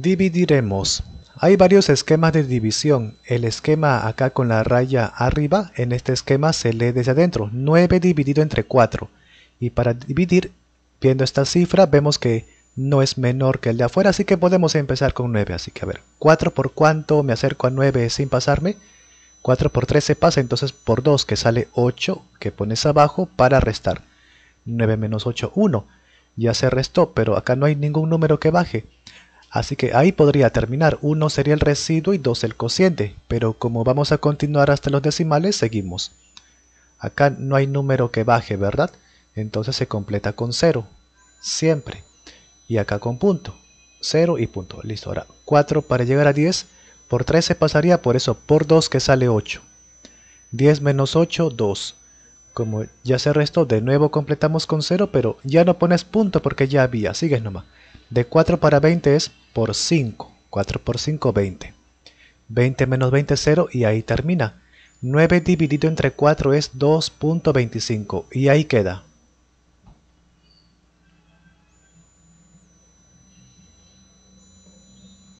Dividiremos. Hay varios esquemas de división. El esquema acá con la raya arriba, en este esquema se lee desde adentro. 9 dividido entre 4. Y para dividir, viendo esta cifra, vemos que no es menor que el de afuera, así que podemos empezar con 9. Así que a ver, 4 por cuánto me acerco a 9 sin pasarme. 4 por 3 se pasa, entonces por 2 que sale 8, que pones abajo para restar. 9 menos 8, 1. Ya se restó, pero acá no hay ningún número que baje. Así que ahí podría terminar, 1 sería el residuo y 2 el cociente, pero como vamos a continuar hasta los decimales, seguimos. Acá no hay número que baje, ¿verdad? Entonces se completa con 0, siempre. Y acá con punto, 0 y punto, listo. Ahora 4 para llegar a 10, por 3 se pasaría, por eso por 2 que sale 8. 10 menos 8, 2. Como ya se restó, de nuevo completamos con 0, pero ya no pones punto porque ya había, sigues nomás. De 4 para 20 es por 5. 4 por 5, 20. 20 menos 20 es 0 y ahí termina. 9 dividido entre 4 es 2.25 y ahí queda.